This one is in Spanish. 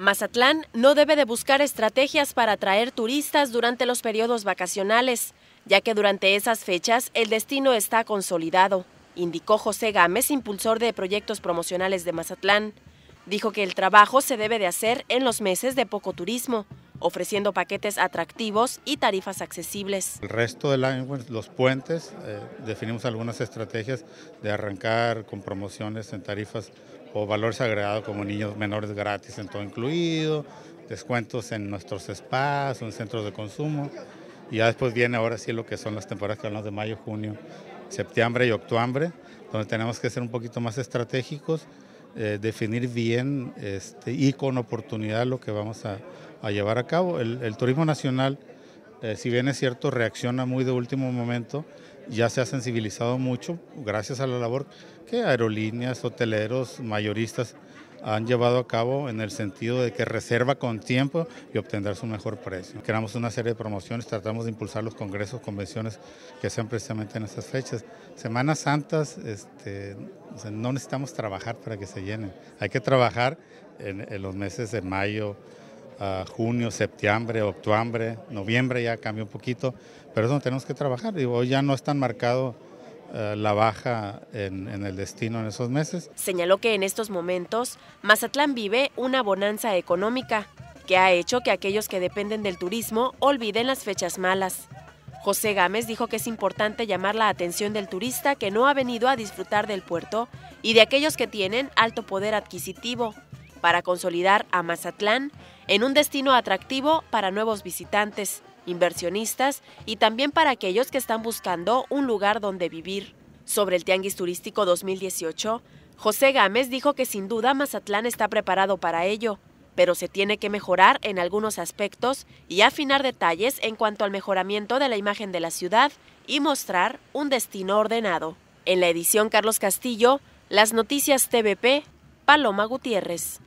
Mazatlán no debe de buscar estrategias para atraer turistas durante los periodos vacacionales, ya que durante esas fechas el destino está consolidado, indicó José Gámez, impulsor de proyectos promocionales de Mazatlán. Dijo que el trabajo se debe de hacer en los meses de poco turismo ofreciendo paquetes atractivos y tarifas accesibles. El resto del año, pues, los puentes, eh, definimos algunas estrategias de arrancar con promociones en tarifas o valores agregados como niños menores gratis en todo incluido, descuentos en nuestros spas o en centros de consumo. Y ya después viene ahora sí lo que son las temporadas que hablamos de mayo, junio, septiembre y octubre, donde tenemos que ser un poquito más estratégicos eh, definir bien este, y con oportunidad lo que vamos a, llevar a cabo. El, turismo nacional, eh, si bien es cierto, reacciona muy de último momento, ya se ha sensibilizado mucho gracias a la labor que aerolíneas, hoteleros, mayoristas han llevado a cabo en el sentido de que reserva con tiempo y obtendrá su mejor precio. Creamos una serie de promociones, tratamos de impulsar los congresos, convenciones que sean precisamente en esas fechas. Semanas Santas, este, no necesitamos trabajar para que se llenen. Hay que trabajar en, los meses de mayo, ah, junio, septiembre, octubre, noviembre ya cambió un poquito, pero es donde tenemos que trabajar. hoy ya no es tan marcado eh, la baja en, el destino en esos meses. Señaló que en estos momentos Mazatlán vive una bonanza económica que ha hecho que aquellos que dependen del turismo olviden las fechas malas. José Gámez dijo que es importante llamar la atención del turista que no ha venido a disfrutar del puerto y de aquellos que tienen alto poder adquisitivo para consolidar a Mazatlán en un destino atractivo para nuevos visitantes inversionistas y también para aquellos que están buscando un lugar donde vivir. Sobre el Tianguis Turístico 2018, José Gámez dijo que sin duda Mazatlán está preparado para ello, pero se tiene que mejorar en algunos aspectos y afinar detalles en cuanto al mejoramiento de la imagen de la ciudad y mostrar un destino ordenado. En la edición Carlos Castillo, Las Noticias TVP, Paloma Gutiérrez.